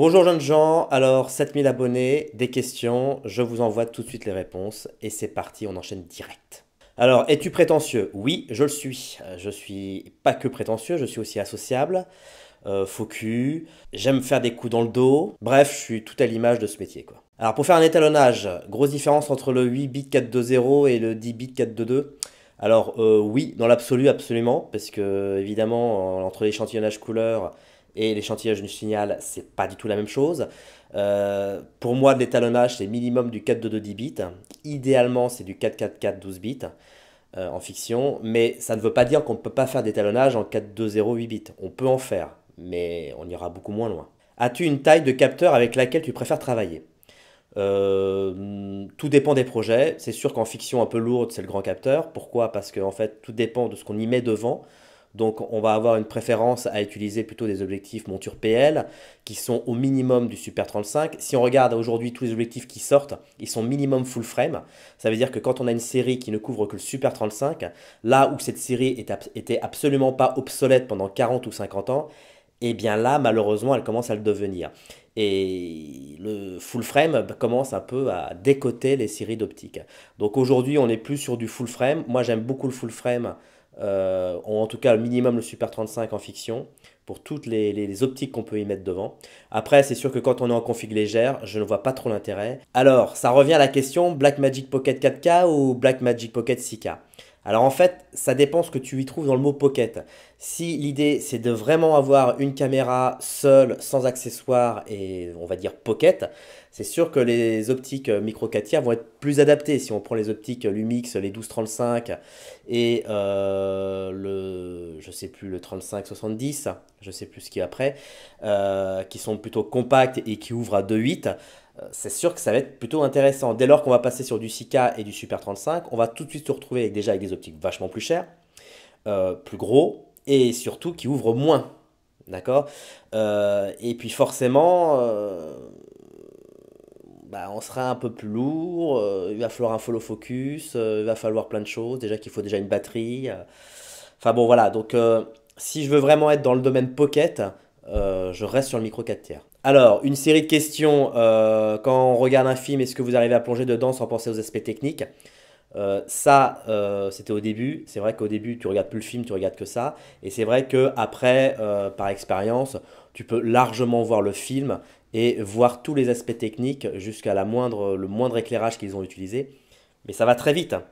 Bonjour jeunes gens, alors 7000 abonnés, des questions, je vous envoie tout de suite les réponses et c'est parti, on enchaîne direct. Alors, es-tu prétentieux Oui, je le suis. Euh, je suis pas que prétentieux, je suis aussi associable, euh, j'aime faire des coups dans le dos, bref, je suis tout à l'image de ce métier quoi. Alors pour faire un étalonnage, grosse différence entre le 8 bit 420 et le 10 bit 422. Alors euh, oui, dans l'absolu absolument, parce que évidemment entre l'échantillonnage couleur et l'échantillage du signal, c'est pas du tout la même chose. Euh, pour moi, de l'étalonnage, c'est minimum du 4 2 10 bits. Idéalement, c'est du 4 4 12 bits euh, en fiction, mais ça ne veut pas dire qu'on ne peut pas faire d'étalonnage en 4 8 bits. On peut en faire, mais on ira beaucoup moins loin. As-tu une taille de capteur avec laquelle tu préfères travailler euh, tout dépend des projets. C'est sûr qu'en fiction un peu lourde, c'est le grand capteur. Pourquoi Parce que fait, tout dépend de ce qu'on y met devant. Donc on va avoir une préférence à utiliser plutôt des objectifs monture PL qui sont au minimum du Super 35. Si on regarde aujourd'hui tous les objectifs qui sortent, ils sont minimum full frame. Ça veut dire que quand on a une série qui ne couvre que le Super 35, là où cette série était absolument pas obsolète pendant 40 ou 50 ans, et eh bien là, malheureusement, elle commence à le devenir. Et le full frame commence un peu à décoter les séries d'optique. Donc aujourd'hui, on n'est plus sur du full frame. Moi, j'aime beaucoup le full frame euh, ou en tout cas le minimum le Super 35 en fiction pour toutes les, les optiques qu'on peut y mettre devant. Après, c'est sûr que quand on est en config légère, je ne vois pas trop l'intérêt. Alors, ça revient à la question Blackmagic Pocket 4K ou Blackmagic Pocket 6K alors en fait, ça dépend ce que tu y trouves dans le mot pocket. Si l'idée c'est de vraiment avoir une caméra seule, sans accessoires et on va dire pocket, c'est sûr que les optiques euh, micro 4 tiers vont être plus adaptées. Si on prend les optiques euh, Lumix, les 1235 et euh, le, je sais plus, le 3570, je sais plus ce qui après, qui sont plutôt compacts et qui ouvrent à 2.8, euh, c'est sûr que ça va être plutôt intéressant. Dès lors qu'on va passer sur du 6 et du Super 35, on va tout de suite se retrouver déjà avec des optiques vachement plus chères, euh, plus gros, et surtout qui ouvrent moins. D'accord euh, Et puis forcément, bah on sera un peu plus lourd, il va falloir un follow focus, il va falloir plein de choses, déjà qu'il faut déjà une batterie. Enfin bon voilà, donc si je veux vraiment être dans le domaine pocket, je reste sur le micro 4 tiers. Alors, une série de questions. Euh, quand on regarde un film, est-ce que vous arrivez à plonger dedans sans penser aux aspects techniques euh, ça, euh, c'était au début. C'est vrai qu'au début, tu regardes plus le film, tu regardes que ça. Et c'est vrai que après, par expérience, tu peux largement voir le film et voir tous les aspects techniques jusqu'à la le moindre éclairage qu'ils ont utilisé. Mais ça va très vite. Hein.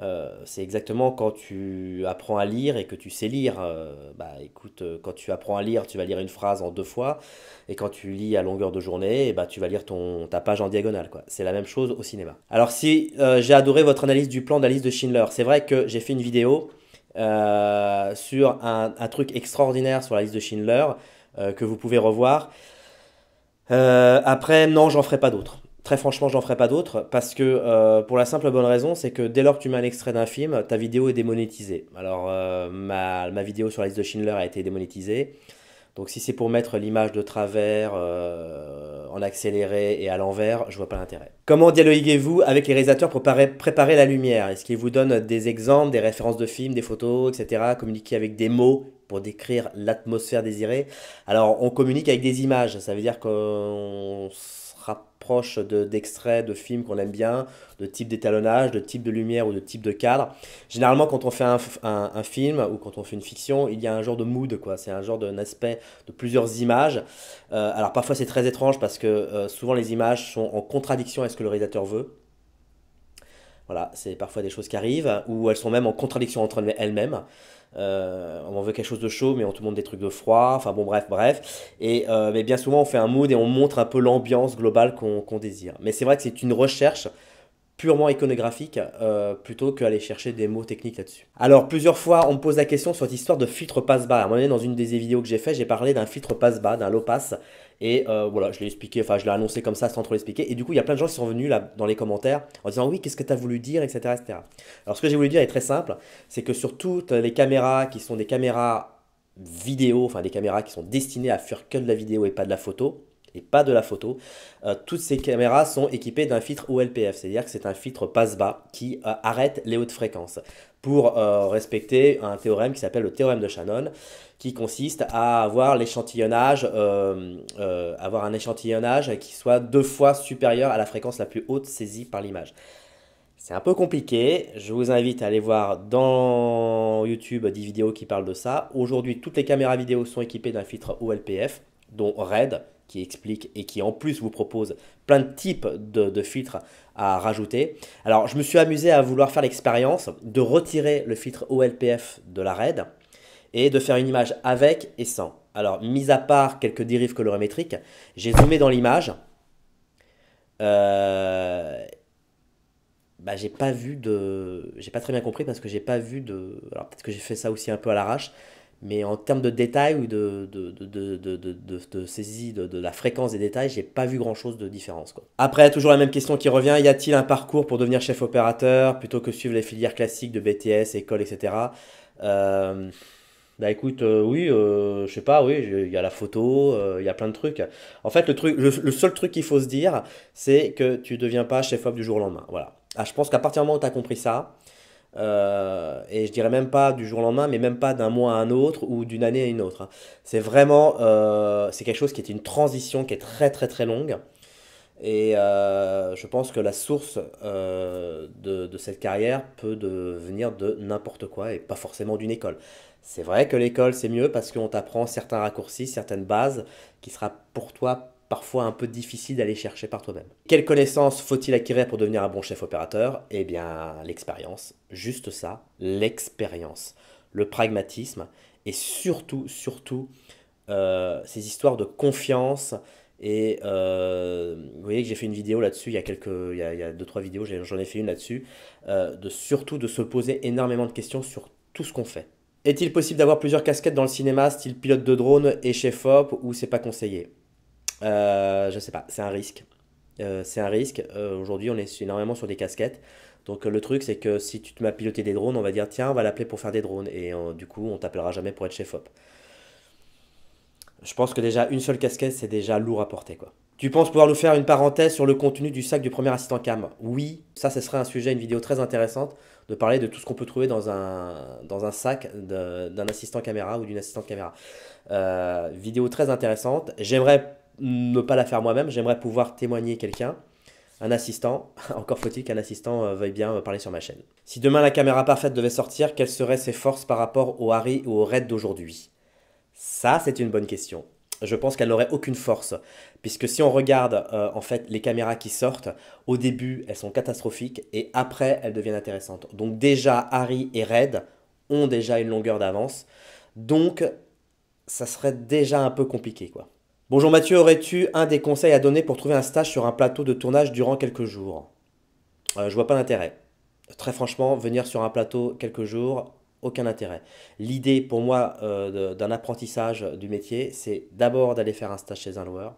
Euh, c'est exactement quand tu apprends à lire et que tu sais lire. Euh, bah écoute, euh, quand tu apprends à lire, tu vas lire une phrase en deux fois, et quand tu lis à longueur de journée, eh bah, tu vas lire ton, ta page en diagonale. Quoi. C'est la même chose au cinéma. Alors si j'ai adoré votre analyse du plan de la liste de Schindler, c'est vrai que j'ai fait une vidéo sur un, truc extraordinaire sur la liste de Schindler que vous pouvez revoir. après, non, j'en ferai pas d'autres. Très franchement, j'en ferai pas d'autres parce que euh, pour la simple bonne raison, c'est que dès lors que tu mets un extrait d'un film, ta vidéo est démonétisée. Alors, euh, ma, vidéo sur la liste de Schindler a été démonétisée. Donc, si c'est pour mettre l'image de travers, euh, en accéléré et à l'envers, je vois pas l'intérêt. Comment dialoguez-vous avec les réalisateurs pour préparer la lumière Est-ce qu'ils vous donnent des exemples, des références de films, des photos, etc. Communiquer avec des mots pour décrire l'atmosphère désirée. Alors, on communique avec des images. Ça veut dire qu'on proche d'extraits de, films qu'on aime bien, de type d'étalonnage, de type de lumière ou de type de cadre. Généralement, quand on fait un, film ou quand on fait une fiction, il y a un genre de mood, quoi. C'est un genre d'un de plusieurs images. Euh, alors parfois, c'est très étrange parce que euh, souvent les images sont en contradiction à ce que le réalisateur veut. Voilà, c'est parfois des choses qui arrivent, ou elles sont même en contradiction entre elles-mêmes. Euh, on veut quelque chose de chaud, mais on te montre des trucs de froid. Enfin bon, bref, bref. Et euh, mais bien souvent, on fait un mood et on montre un peu l'ambiance globale qu'on désire. Mais c'est vrai que c'est une recherche purement iconographique euh, plutôt qu'aller chercher des mots techniques là-dessus. Alors plusieurs fois on me pose la question sur cette histoire de filtre passe-bas. À un moment donné dans une des vidéos que j'ai fait j'ai parlé d'un filtre passe-bas, d'un low pass et euh, voilà, je l'ai expliqué, enfin, je l'ai annoncé comme ça sans trop l'expliquer. Et du coup, il y a plein de gens qui sont venus là, dans les commentaires en disant oui, qu'est-ce que tu as voulu dire, etc., etc. Alors, ce que j'ai voulu dire est très simple c'est que sur toutes les caméras qui sont des caméras vidéo, enfin des caméras qui sont destinées à faire que de la vidéo et pas de la photo, et pas de la photo. Euh, toutes ces caméras sont équipées d'un filtre OLPF, c'est-à-dire que c'est un filtre passe-bas qui euh, arrête les hautes fréquences pour euh, respecter un théorème qui s'appelle le théorème de Shannon, qui consiste à avoir l'échantillonnage, avoir un échantillonnage qui soit deux fois supérieur à la fréquence la plus haute saisie par l'image. C'est un peu compliqué. Je vous invite à aller voir dans YouTube des vidéos qui parlent de ça. Aujourd'hui, toutes les caméras vidéo sont équipées d'un filtre OLPF, dont RED, qui explique et qui en plus vous propose plein de types de, filtres à rajouter. Alors je me suis amusé à vouloir faire l'expérience de retirer le filtre OLPF de la RAID et de faire une image avec et sans. Alors mis à part quelques dérives colorimétriques, j'ai zoomé dans l'image. Euh, bah, j'ai pas vu de. J'ai pas très bien compris parce que j'ai pas vu de. Alors peut-être que j'ai fait ça aussi un peu à l'arrache. Mais en termes de détails ou de, de, saisie de, la fréquence des détails, j'ai pas vu grand chose de différence. Quoi. Après, toujours la même question qui revient y a-t-il un parcours pour devenir chef opérateur plutôt que suivre les filières classiques de BTS, école, etc. Euh, bah écoute, euh, oui, je euh, je sais pas, oui, il y a la photo, il y a plein de trucs. En fait, le, truc, le, seul truc qu'il faut se dire, c'est que tu deviens pas chef op du jour au lendemain. Voilà. Ah, je pense qu'à partir du moment où tu as compris ça, euh, et je dirais même pas du jour au lendemain, mais même pas d'un mois à un autre ou d'une année à une autre. Hein. C'est vraiment, euh, c'est quelque chose qui est une transition qui est très très très longue. Et euh, je pense que la source de, cette carrière peut venir de n'importe quoi et pas forcément d'une école. C'est vrai que l'école c'est mieux parce qu'on t'apprend certains raccourcis, certaines bases qui sera pour toi parfois un peu difficile d'aller chercher par toi-même. Quelles connaissances faut-il acquérir pour devenir un bon chef opérateur Eh bien, l'expérience. Juste ça, l'expérience. Le pragmatisme et surtout, surtout, euh, ces histoires de confiance. Et euh, vous voyez que j'ai fait une vidéo là-dessus, il y a quelques, il deux trois vidéos, j'en ai fait une là-dessus, euh, de surtout de se poser énormément de questions sur tout ce qu'on fait. Est-il possible d'avoir plusieurs casquettes dans le cinéma, style pilote de drone et chef op, ou c'est pas conseillé euh, je sais pas, c'est un risque. Euh, c'est un risque. Euh, aujourd'hui, on est énormément sur des casquettes. Donc le truc, c'est que si tu te mets à piloter des drones, on va dire tiens, on va l'appeler pour faire des drones. Et du coup, on t'appellera jamais pour être chef FOP Je pense que déjà, une seule casquette, c'est déjà lourd à porter. Quoi. Tu penses pouvoir nous faire une parenthèse sur le contenu du sac du premier assistant cam Oui, ça, ce serait un sujet, une vidéo très intéressante de parler de tout ce qu'on peut trouver dans un, dans un sac d'un assistant caméra ou d'une assistante caméra. vidéo très intéressante. J'aimerais ne pas la faire moi-même, j'aimerais pouvoir témoigner quelqu'un, un assistant, encore faut-il qu'un assistant euh, veuille bien euh, parler sur ma chaîne. Si demain la caméra parfaite devait sortir, quelles seraient ses forces par rapport au Harry ou au Red d'aujourd'hui Ça, c'est une bonne question. Je pense qu'elle n'aurait aucune force, puisque si on regarde euh, en fait les caméras qui sortent, au début elles sont catastrophiques et après elles deviennent intéressantes. Donc déjà Harry et Red ont déjà une longueur d'avance, donc ça serait déjà un peu compliqué quoi. Bonjour Mathieu, aurais-tu un des conseils à donner pour trouver un stage sur un plateau de tournage durant quelques jours Je euh, Je vois pas d'intérêt. Très franchement, venir sur un plateau quelques jours, aucun intérêt. L'idée pour moi euh, d'un apprentissage du métier, c'est d'abord d'aller faire un stage chez un loueur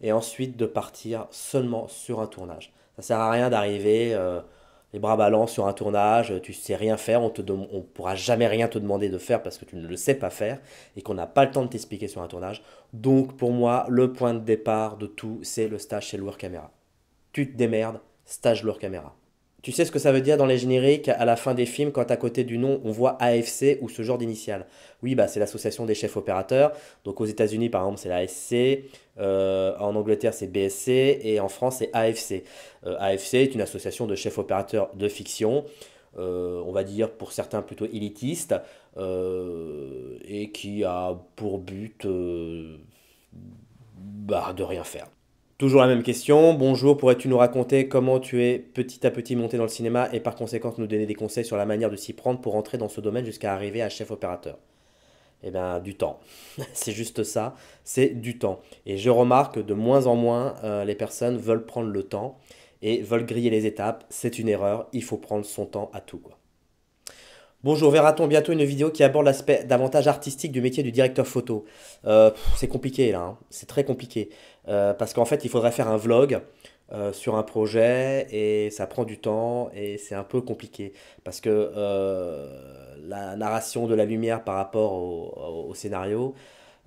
et ensuite de partir seulement sur un tournage. Ça sert à rien d'arriver. Euh, les bras ballants sur un tournage, euh, tu sais rien faire, on te on pourra jamais rien te demander de faire parce que tu ne le sais pas faire et qu'on n'a pas le temps de t'expliquer sur un tournage. Donc pour moi, le point de départ de tout, c'est le stage chez Loueur Caméra. Tu te démerdes, stage l'eur Caméra. Tu sais ce que ça veut dire dans les génériques à la fin des films quand à côté du nom on voit AFC ou ce genre d'initial Oui, bah, c'est l'association des chefs opérateurs. Donc aux États-Unis par exemple c'est l'ASC, euh, en Angleterre c'est BSC et en France c'est AFC. Euh, AFC est une association de chefs opérateurs de fiction. Euh, on va dire pour certains plutôt élitistes, et qui a pour but bah, de rien faire. Toujours la même question. Bonjour, pourrais-tu nous raconter comment tu es petit à petit monté dans le cinéma et par conséquent nous donner des conseils sur la manière de s'y prendre pour entrer dans ce domaine jusqu'à arriver à chef opérateur Eh bien, du temps. c'est juste ça, c'est du temps. Et je remarque que de moins en moins, euh, les personnes veulent prendre le temps et veulent griller les étapes. C'est une erreur, il faut prendre son temps à tout. Bonjour, verra-t-on bientôt une vidéo qui aborde l'aspect davantage artistique du métier du directeur photo euh, C'est compliqué là, hein. c'est très compliqué. Euh, parce qu'en fait, il faudrait faire un vlog euh, sur un projet et ça prend du temps et c'est un peu compliqué. Parce que la narration de la lumière par rapport au, scénario,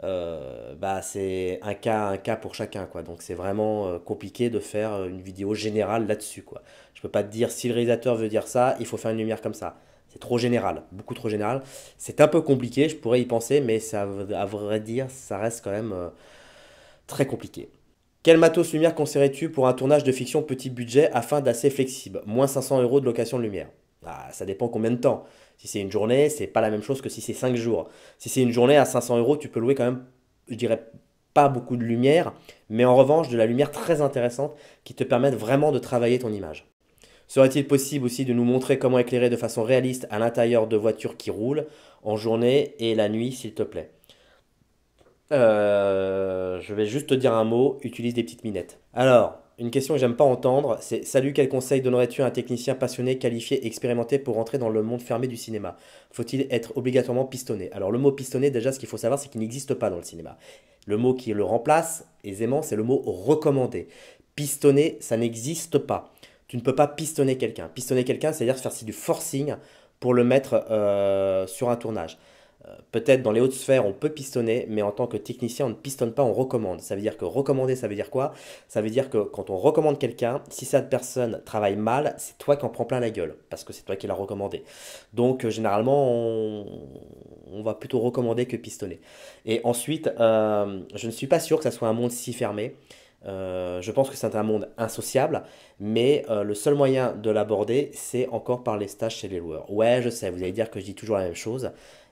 bah, c'est un cas, un cas pour chacun. Quoi. Donc c'est vraiment compliqué de faire une vidéo générale là-dessus. Quoi. Je peux pas te dire si le réalisateur veut dire ça, il faut faire une lumière comme ça. C'est trop général, beaucoup trop général. C'est un peu compliqué, je pourrais y penser, mais ça, à vrai dire, ça reste quand même euh, très compliqué. Quel matos lumière conseillerais-tu pour un tournage de fiction petit budget afin d'assez flexible Moins 500 euros de location de lumière. Ah, ça dépend combien de temps. Si c'est une journée, c'est pas la même chose que si c'est 5 jours. Si c'est une journée à 500 euros, tu peux louer quand même, je dirais, pas beaucoup de lumière, mais en revanche de la lumière très intéressante qui te permette vraiment de travailler ton image. Serait-il possible aussi de nous montrer comment éclairer de façon réaliste à l'intérieur de voitures qui roulent en journée et la nuit, s'il te plaît euh, Je vais juste te dire un mot, utilise des petites minettes. Alors, une question que j'aime pas entendre, c'est Salut, quel conseil donnerais-tu à un technicien passionné, qualifié, expérimenté pour entrer dans le monde fermé du cinéma Faut-il être obligatoirement pistonné Alors, le mot pistonné, déjà, ce qu'il faut savoir, c'est qu'il n'existe pas dans le cinéma. Le mot qui le remplace aisément, c'est le mot recommandé. Pistonné, ça n'existe pas tu ne peux pas pistonner quelqu'un. Pistonner quelqu'un, c'est-à-dire faire du forcing pour le mettre euh, sur un tournage. Euh, peut-être dans les hautes sphères, on peut pistonner, mais en tant que technicien, on ne pistonne pas, on recommande. Ça veut dire que recommander, ça veut dire quoi Ça veut dire que quand on recommande quelqu'un, si cette personne travaille mal, c'est toi qui en prends plein la gueule, parce que c'est toi qui l'as recommandé. Donc euh, généralement, on... on... va plutôt recommander que pistonner. Et ensuite, je ne suis pas sûr que ça soit un monde si fermé. Euh, je pense que c'est un monde insociable, mais euh, le seul moyen de l'aborder, c'est encore par les stages chez les loueurs. Ouais, je sais, vous allez dire que je dis toujours la même chose,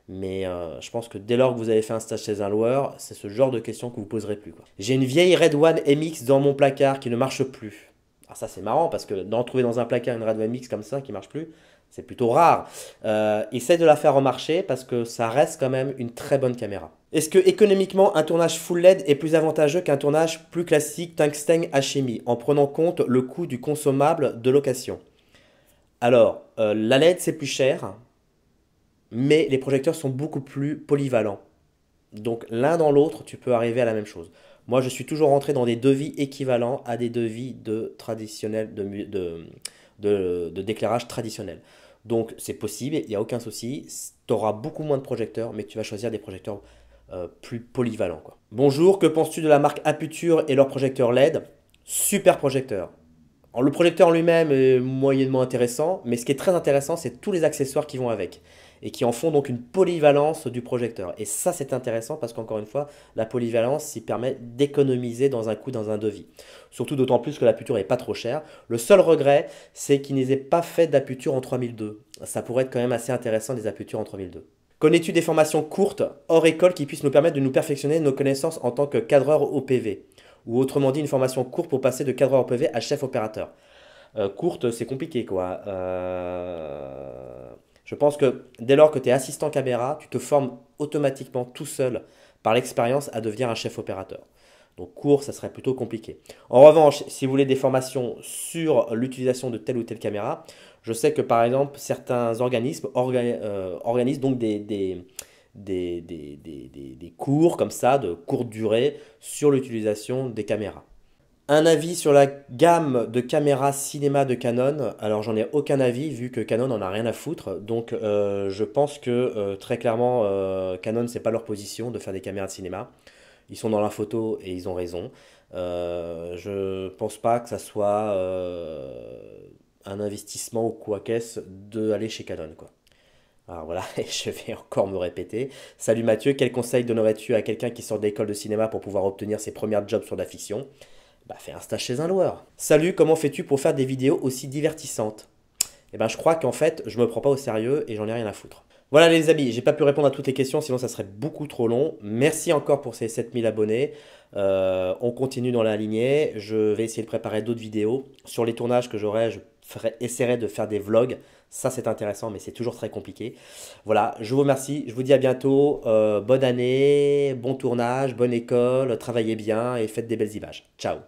mais euh, je pense que dès lors que vous avez fait un stage chez un loueur, c'est ce genre de questions que vous poserez plus. J'ai une vieille Red One MX dans mon placard qui ne marche plus. Alors ça c'est marrant parce que d'en trouver dans un placard une radio MX comme ça qui marche plus, c'est plutôt rare. Euh, essaye de la faire marché parce que ça reste quand même une très bonne caméra. Est-ce que économiquement un tournage full LED est plus avantageux qu'un tournage plus classique tungstène HMI en prenant compte le coût du consommable de location Alors, euh, la LED c'est plus cher, mais les projecteurs sont beaucoup plus polyvalents. Donc l'un dans l'autre, tu peux arriver à la même chose. Moi, je suis toujours rentré dans des devis équivalents à des devis de, traditionnels, de, traditionnel. Donc, c'est possible, il n'y a aucun souci. Tu auras beaucoup moins de projecteurs, mais tu vas choisir des projecteurs euh, plus polyvalents. Bonjour, que penses-tu de la marque Aputure et leur projecteur LED Super projecteur. le projecteur lui-même est moyennement intéressant, mais ce qui est très intéressant, c'est tous les accessoires qui vont avec et qui en font donc une polyvalence du projecteur. Et ça, c'est intéressant parce qu'encore une fois, la polyvalence, s'y permet d'économiser dans un coût, dans un devis. Surtout d'autant plus que la n'est pas trop chère. Le seul regret, c'est n'y n'aient pas fait d'aputure en 3002. Ça pourrait être quand même assez intéressant des aputures en 3002. Connais-tu des formations courtes, hors école, qui puissent nous permettre de nous perfectionner nos connaissances en tant que cadreur OPV Ou autrement dit, une formation courte pour passer de cadreur OPV à chef opérateur euh, Courte, c'est compliqué quoi. Euh... Je pense que dès lors que tu es assistant caméra, tu te formes automatiquement tout seul par l'expérience à devenir un chef opérateur. Donc cours, ça serait plutôt compliqué. En revanche, si vous voulez des formations sur l'utilisation de telle ou telle caméra, je sais que par exemple certains organismes euh, organisent donc des, des, cours comme ça, de courte durée, sur l'utilisation des caméras. Un avis sur la gamme de caméras cinéma de Canon. Alors j'en ai aucun avis vu que Canon en a rien à foutre. Donc euh, je pense que euh, très clairement euh, Canon c'est pas leur position de faire des caméras de cinéma. Ils sont dans la photo et ils ont raison. je pense pas que ça soit un investissement ou quoi qu'est-ce d'aller chez Canon quoi. Alors voilà, et je vais encore me répéter. Salut Mathieu, quel conseil donnerais-tu à quelqu'un qui sort d'école de cinéma pour pouvoir obtenir ses premières jobs sur la fiction bah fais un stage chez un loueur. Salut, comment fais-tu pour faire des vidéos aussi divertissantes Eh ben je crois qu'en fait, je me prends pas au sérieux et j'en ai rien à foutre. Voilà les amis, j'ai pas pu répondre à toutes les questions, sinon ça serait beaucoup trop long. Merci encore pour ces 7000 abonnés. Euh, on continue dans la lignée. Je vais essayer de préparer d'autres vidéos. Sur les tournages que j'aurai, je ferai, essaierai de faire des vlogs. Ça c'est intéressant, mais c'est toujours très compliqué. Voilà, je vous remercie, je vous dis à bientôt. Euh, bonne année, bon tournage, bonne école, travaillez bien et faites des belles images. Ciao